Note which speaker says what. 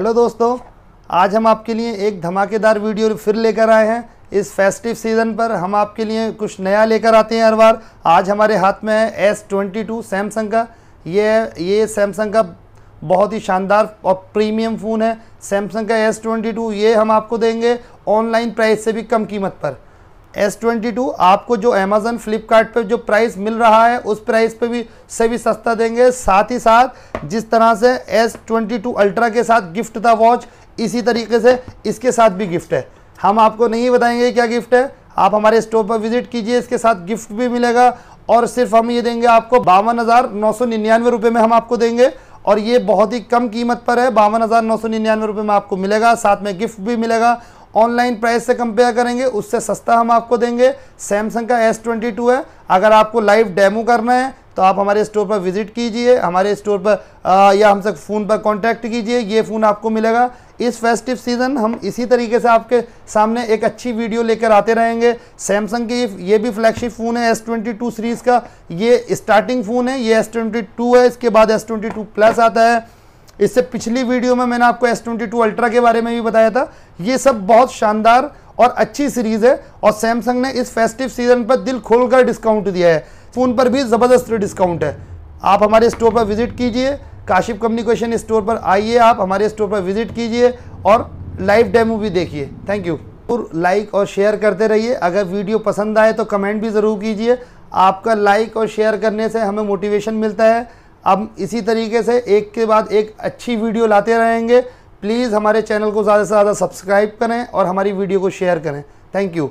Speaker 1: hello दोस्तों आज हम आपके लिए एक धमाकेदार वीडियो फिर लेकर आए हैं इस फेस्टिव सीज़न पर हम आपके लिए कुछ नया लेकर आते हैं हर बार आज हमारे हाथ में है एस ट्वेंटी टू सैमसंग का ये ये सैमसंग का बहुत ही शानदार और प्रीमियम फ़ोन है सैमसंग का एस ट्वेंटी टू ये हम आपको देंगे ऑनलाइन प्राइस से भी कम कीमत पर एस ट्वेंटी टू आपको जो अमेजन फ्लिपकार्ट पे जो प्राइस मिल रहा है उस प्राइस पे भी से भी सस्ता देंगे साथ ही साथ जिस तरह से एस ट्वेंटी टू अल्ट्रा के साथ गिफ्ट था वॉच इसी तरीके से इसके साथ भी गिफ्ट है हम आपको नहीं बताएंगे क्या गिफ्ट है आप हमारे स्टोर पर विजिट कीजिए इसके साथ गिफ्ट भी मिलेगा और सिर्फ हम ये देंगे आपको बावन हज़ार नौ सौ निन्यानवे रुपये में हम आपको देंगे और ये बहुत ही कम कीमत पर है बावन हज़ार नौ सौ निन्यानवे रुपये में आपको मिलेगा साथ में गिफ्ट भी मिलेगा ऑनलाइन प्राइस से कंपेयर करेंगे उससे सस्ता हम आपको देंगे सैमसंग का एस ट्वेंटी टू है अगर आपको लाइव डेमो करना है तो आप हमारे स्टोर पर विजिट कीजिए हमारे स्टोर पर आ, या हमसे फ़ोन पर कांटेक्ट कीजिए ये फ़ोन आपको मिलेगा इस फेस्टिव सीज़न हम इसी तरीके से आपके सामने एक अच्छी वीडियो लेकर आते रहेंगे सैमसंग की ये भी फ्लैगशिप फ़ोन है एस ट्वेंटी टू सीरीज़ का ये स्टार्टिंग फ़ोन है ये एस ट्वेंटी टू है इसके बाद एस ट्वेंटी टू प्लस आता है इससे पिछली वीडियो में मैंने आपको एस ट्वेंटी टू अल्ट्रा के बारे में भी बताया था ये सब बहुत शानदार और अच्छी सीरीज़ है और सैमसंग ने इस फेस्टिव सीजन पर दिल खोलकर डिस्काउंट दिया है फ़ोन पर भी ज़बरदस्त डिस्काउंट है आप हमारे स्टोर पर विजिट कीजिए काशिप कम्युनिकेशन स्टोर पर आइए आप हमारे स्टोर पर विजिट कीजिए और लाइव डेमो भी देखिए थैंक यू लाइक और शेयर करते रहिए अगर वीडियो पसंद आए तो कमेंट भी ज़रूर कीजिए आपका लाइक और शेयर करने से हमें मोटिवेशन मिलता है अब इसी तरीके से एक के बाद एक अच्छी वीडियो लाते रहेंगे प्लीज़ हमारे चैनल को ज़्यादा से ज़्यादा सब्सक्राइब करें और हमारी वीडियो को शेयर करें थैंक यू